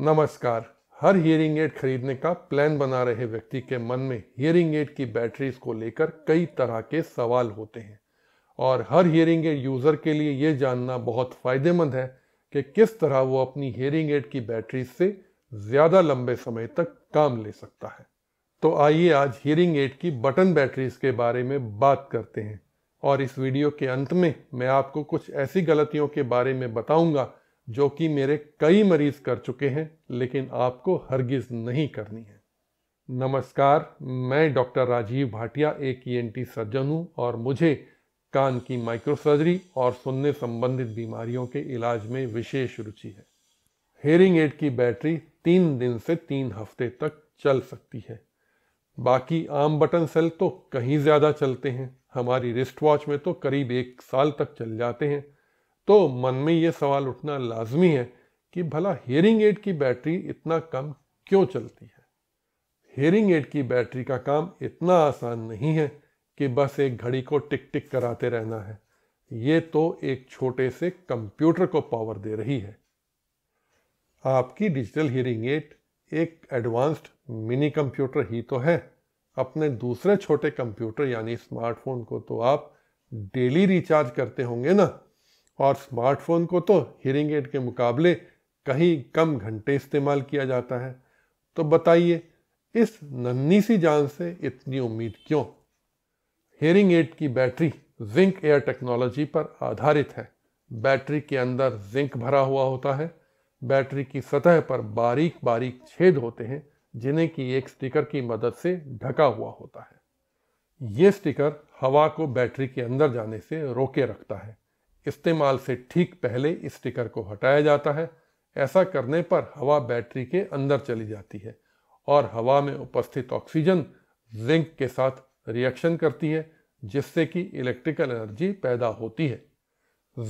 नमस्कार हर hearing aid खरीदने का प्लान बना रहे व्यक्ति के मन में हियरिंग एड की बैटरीज को लेकर कई तरह के सवाल होते हैं और हर हियरिंग एड यूज़र के लिए ये जानना बहुत फ़ायदेमंद है कि किस तरह वो अपनी हियरिंग एड की बैटरीज से ज़्यादा लंबे समय तक काम ले सकता है तो आइए आज हियरिंग एड की बटन बैटरीज के बारे में बात करते हैं और इस वीडियो के अंत में मैं आपको कुछ ऐसी गलतियों के बारे में बताऊंगा जो कि मेरे कई मरीज कर चुके हैं लेकिन आपको हरगिज नहीं करनी है नमस्कार मैं डॉक्टर राजीव भाटिया एक ई सर्जन हूं और मुझे कान की माइक्रोसर्जरी और सुनने संबंधित बीमारियों के इलाज में विशेष रुचि है हेयरिंग एड की बैटरी तीन दिन से तीन हफ्ते तक चल सकती है बाकी आम बटन सेल तो कहीं ज़्यादा चलते हैं हमारी रिस्ट वॉच में तो करीब एक साल तक चल जाते हैं तो मन में ये सवाल उठना लाजमी है कि भला हेयरिंग एड की बैटरी इतना कम क्यों चलती है हेयरिंग एड की बैटरी का काम इतना आसान नहीं है कि बस एक घड़ी को टिक टिक कराते रहना है ये तो एक छोटे से कंप्यूटर को पावर दे रही है आपकी डिजिटल हियरिंग एड एक एडवांस्ड मिनी कंप्यूटर ही तो है अपने दूसरे छोटे कंप्यूटर यानी स्मार्टफोन को तो आप डेली रिचार्ज करते होंगे ना और स्मार्टफोन को तो हियरिंग एड के मुकाबले कहीं कम घंटे इस्तेमाल किया जाता है तो बताइए इस नन्ही सी जान से इतनी उम्मीद क्यों हियरिंग एड की बैटरी जिंक एयर टेक्नोलॉजी पर आधारित है बैटरी के अंदर जिंक भरा हुआ होता है बैटरी की सतह पर बारीक बारीक छेद होते हैं जिन्हें की एक स्टिकर की मदद से ढका हुआ होता है ये स्टिकर हवा को बैटरी के अंदर जाने से रोके रखता है इस्तेमाल से ठीक पहले स्टिकर को हटाया जाता है ऐसा करने पर हवा बैटरी के अंदर चली जाती है और हवा में उपस्थित ऑक्सीजन जिंक के साथ रिएक्शन करती है जिससे कि इलेक्ट्रिकल एनर्जी पैदा होती है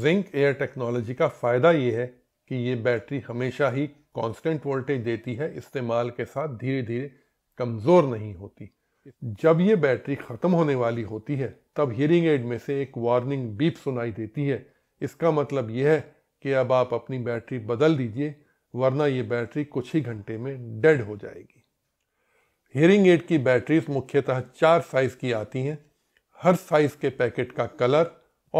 जिंक एयर टेक्नोलॉजी का फ़ायदा ये है कि ये बैटरी हमेशा ही कांस्टेंट वोल्टेज देती है इस्तेमाल के साथ धीरे धीरे कमज़ोर नहीं होती जब ये बैटरी ख़त्म होने वाली होती है तब हियरिंग एड में से एक वार्निंग बीप सुनाई देती है इसका मतलब यह है कि अब आप अपनी बैटरी बदल दीजिए वरना ये बैटरी कुछ ही घंटे में डेड हो जाएगी हियरिंग एड की बैटरीज मुख्यतः चार साइज़ की आती हैं हर साइज़ के पैकेट का कलर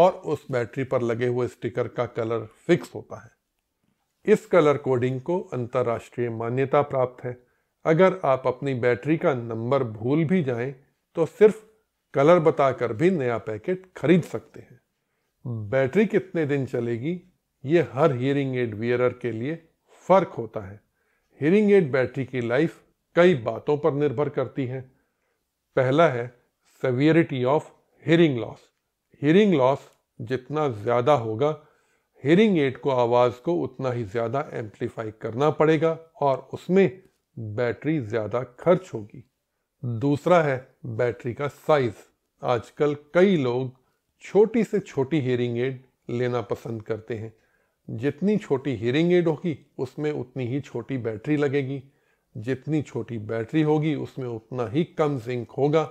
और उस बैटरी पर लगे हुए स्टिकर का कलर फिक्स होता है इस कलर कोडिंग को अंतर्राष्ट्रीय मान्यता प्राप्त है अगर आप अपनी बैटरी का नंबर भूल भी जाएं तो सिर्फ कलर बताकर भी नया पैकेट खरीद सकते हैं बैटरी कितने दिन चलेगी ये हर हियरिंग एड वियरर के लिए फ़र्क होता है हियरिंग एड बैटरी की लाइफ कई बातों पर निर्भर करती है पहला है severity of hearing loss hearing loss जितना ज़्यादा होगा हियरिंग एड को आवाज़ को उतना ही ज़्यादा एम्पलीफाई करना पड़ेगा और उसमें बैटरी ज़्यादा खर्च होगी दूसरा है बैटरी का साइज आजकल कई लोग छोटी से छोटी हियरिंग एड लेना पसंद करते हैं जितनी छोटी हियरिंग एड होगी उसमें उतनी ही छोटी बैटरी लगेगी जितनी छोटी बैटरी होगी उसमें उतना ही कम जिंक होगा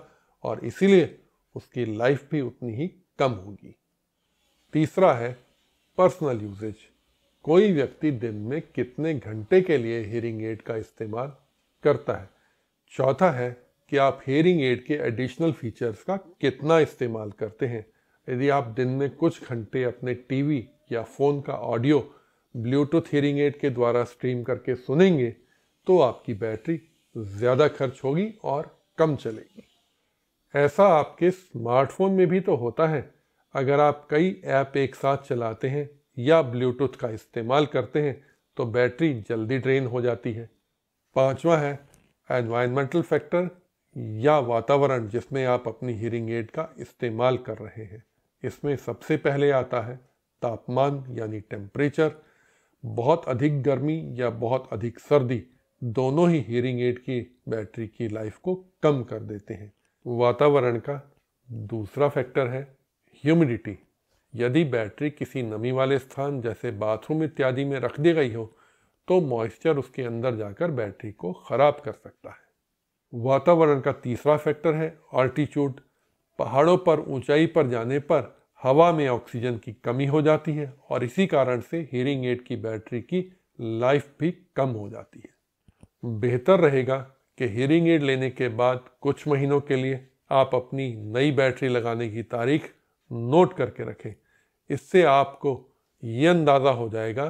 और इसीलिए उसकी लाइफ भी उतनी ही कम होगी तीसरा है पर्सनल यूजेज कोई व्यक्ति दिन में कितने घंटे के लिए हेयरिंग एड का इस्तेमाल करता है चौथा है कि आप हेयरिंग एड के एडिशनल फीचर्स का कितना इस्तेमाल करते हैं यदि आप दिन में कुछ घंटे अपने टीवी या फ़ोन का ऑडियो ब्लूटूथ हेयरिंग एड के द्वारा स्ट्रीम करके सुनेंगे तो आपकी बैटरी ज़्यादा खर्च होगी और कम चलेगी ऐसा आपके स्मार्टफोन में भी तो होता है अगर आप कई ऐप एक साथ चलाते हैं या ब्लूटूथ का इस्तेमाल करते हैं तो बैटरी जल्दी ड्रेन हो जाती है पांचवा है एनवायरमेंटल फैक्टर या वातावरण जिसमें आप अपनी हीरिंग एड का इस्तेमाल कर रहे हैं इसमें सबसे पहले आता है तापमान यानी टेम्परेचर बहुत अधिक गर्मी या बहुत अधिक सर्दी दोनों ही हीरिंग एड की बैटरी की लाइफ को कम कर देते हैं वातावरण का दूसरा फैक्टर है ह्यूमिडिटी यदि बैटरी किसी नमी वाले स्थान जैसे बाथरूम इत्यादि में रख दी गई हो तो मॉइस्चर उसके अंदर जाकर बैटरी को ख़राब कर सकता है वातावरण का तीसरा फैक्टर है ऑल्टीट्यूड पहाड़ों पर ऊंचाई पर जाने पर हवा में ऑक्सीजन की कमी हो जाती है और इसी कारण से हीरिंग एड की बैटरी की लाइफ भी कम हो जाती है बेहतर रहेगा कि हीरिंग एड लेने के बाद कुछ महीनों के लिए आप अपनी नई बैटरी लगाने की तारीख नोट करके रखें इससे आपको ये अंदाज़ा हो जाएगा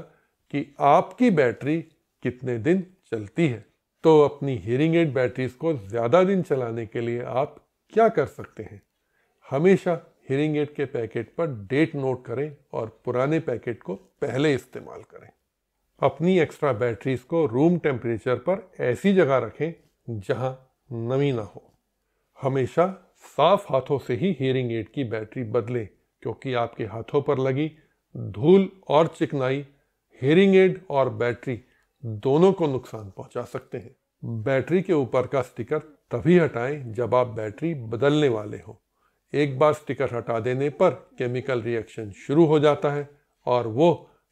कि आपकी बैटरी कितने दिन चलती है तो अपनी हेयरिंग एड बैटरीज को ज़्यादा दिन चलाने के लिए आप क्या कर सकते हैं हमेशा हेयरिंग एड के पैकेट पर डेट नोट करें और पुराने पैकेट को पहले इस्तेमाल करें अपनी एक्स्ट्रा बैटरीज को रूम टेम्परेचर पर ऐसी जगह रखें जहां नमी ना हो हमेशा साफ हाथों से ही हियरिंग एड की बैटरी बदलें क्योंकि आपके हाथों पर लगी धूल और चिकनाई हियरिंग एड और बैटरी दोनों को नुकसान पहुंचा सकते हैं बैटरी के ऊपर का स्टिकर तभी हटाएं जब आप बैटरी बदलने वाले हों एक बार स्टिकर हटा देने पर केमिकल रिएक्शन शुरू हो जाता है और वो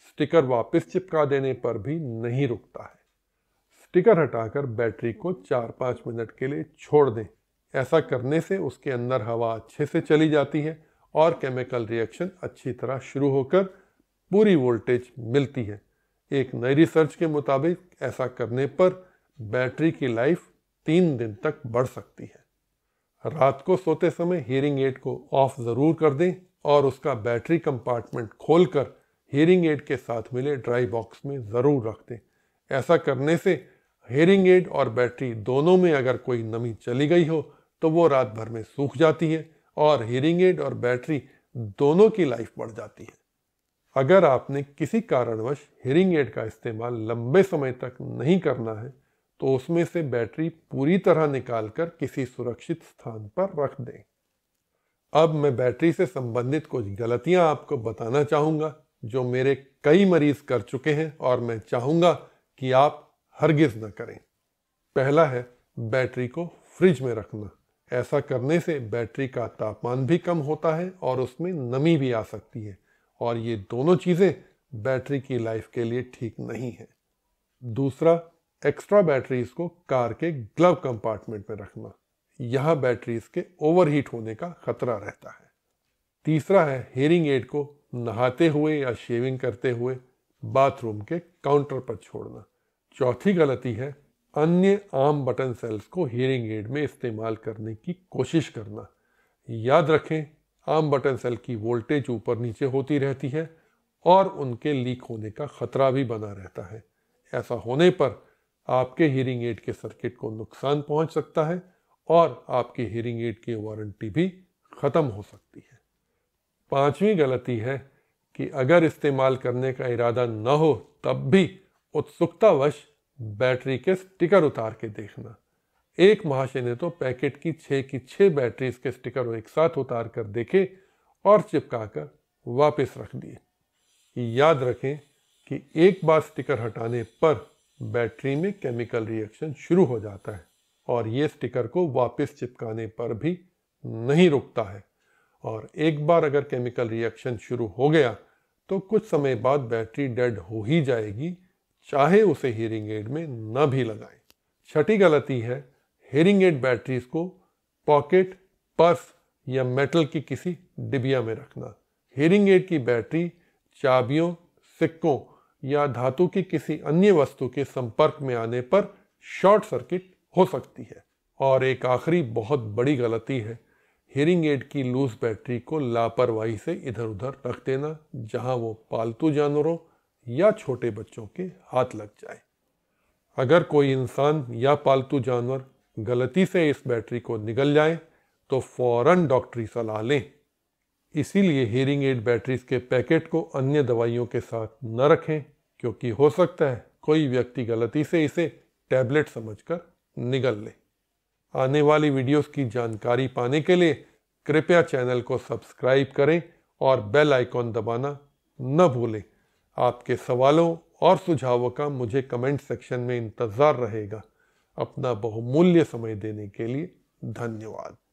स्टिकर वापस चिपका देने पर भी नहीं रुकता है स्टिकर हटाकर बैटरी को चार पाँच मिनट के लिए छोड़ दें ऐसा करने से उसके अंदर हवा अच्छे से चली जाती है और केमिकल रिएक्शन अच्छी तरह शुरू होकर पूरी वोल्टेज मिलती है एक नई रिसर्च के मुताबिक ऐसा करने पर बैटरी की लाइफ तीन दिन तक बढ़ सकती है रात को सोते समय हेयरिंग एड को ऑफ ज़रूर कर दें और उसका बैटरी कंपार्टमेंट खोलकर हीरिंग एड के साथ मिले ड्राई बॉक्स में ज़रूर रख दें ऐसा करने से हीरिंग एड और बैटरी दोनों में अगर कोई नमी चली गई हो तो वो रात भर में सूख जाती है और हीरिंग एड और बैटरी दोनों की लाइफ बढ़ जाती है अगर आपने किसी कारणवश हीरिंग एड का इस्तेमाल लंबे समय तक नहीं करना है तो उसमें से बैटरी पूरी तरह निकाल कर किसी सुरक्षित स्थान पर रख दें अब मैं बैटरी से संबंधित कुछ गलतियां आपको बताना चाहूँगा जो मेरे कई मरीज कर चुके हैं और मैं चाहूँगा कि आप हरगिज ना करें पहला है बैटरी को फ्रिज में रखना ऐसा करने से बैटरी का तापमान भी कम होता है और उसमें नमी भी आ सकती है और ये दोनों चीज़ें बैटरी की लाइफ के लिए ठीक नहीं है दूसरा एक्स्ट्रा बैटरीज को कार के ग्लव कंपार्टमेंट में रखना यहाँ बैटरीज के ओवरहीट होने का खतरा रहता है तीसरा है हेयरिंग एड को नहाते हुए या शेविंग करते हुए बाथरूम के काउंटर पर छोड़ना चौथी गलती है अन्य आम बटन सेल्स को हियरिंग एड में इस्तेमाल करने की कोशिश करना याद रखें आम बटन सेल की वोल्टेज ऊपर नीचे होती रहती है और उनके लीक होने का खतरा भी बना रहता है ऐसा होने पर आपके हीरिंग एड के सर्किट को नुकसान पहुंच सकता है और आपकी हियरिंग एड की वारंटी भी ख़त्म हो सकती है पांचवी गलती है कि अगर इस्तेमाल करने का इरादा न हो तब भी उत्सुकतावश बैटरी के स्टिकर उतार के देखना एक महाशय ने तो पैकेट की छः की छः बैटरी के स्टिकर एक साथ उतार कर देखे और चिपका कर वापस रख दिए याद रखें कि एक बार स्टिकर हटाने पर बैटरी में केमिकल रिएक्शन शुरू हो जाता है और ये स्टिकर को वापस चिपकाने पर भी नहीं रुकता है और एक बार अगर केमिकल रिएक्शन शुरू हो गया तो कुछ समय बाद बैटरी डेड हो ही जाएगी चाहे उसे हियरिंग एड में न भी लगाएं छठी गलती है हियरिंग एड बैटरीज को पॉकेट पर्स या मेटल की किसी डिबिया में रखना हियरिंग एड की बैटरी चाबियों सिक्कों या धातु की किसी अन्य वस्तु के संपर्क में आने पर शॉर्ट सर्किट हो सकती है और एक आखिरी बहुत बड़ी गलती है हियरिंग एड की लूज बैटरी को लापरवाही से इधर उधर रख देना जहां वो पालतू जानवरों या छोटे बच्चों के हाथ लग जाए अगर कोई इंसान या पालतू जानवर गलती से इस बैटरी को निगल जाए तो फौरन डॉक्टरी सलाह लें इसीलिए हेयरिंग एड बैटरीज के पैकेट को अन्य दवाइयों के साथ न रखें क्योंकि हो सकता है कोई व्यक्ति गलती से इसे टैबलेट समझकर निगल ले आने वाली वीडियोस की जानकारी पाने के लिए कृपया चैनल को सब्सक्राइब करें और बेल आइकॉन दबाना न भूलें आपके सवालों और सुझावों का मुझे कमेंट सेक्शन में इंतज़ार रहेगा अपना बहुमूल्य समय देने के लिए धन्यवाद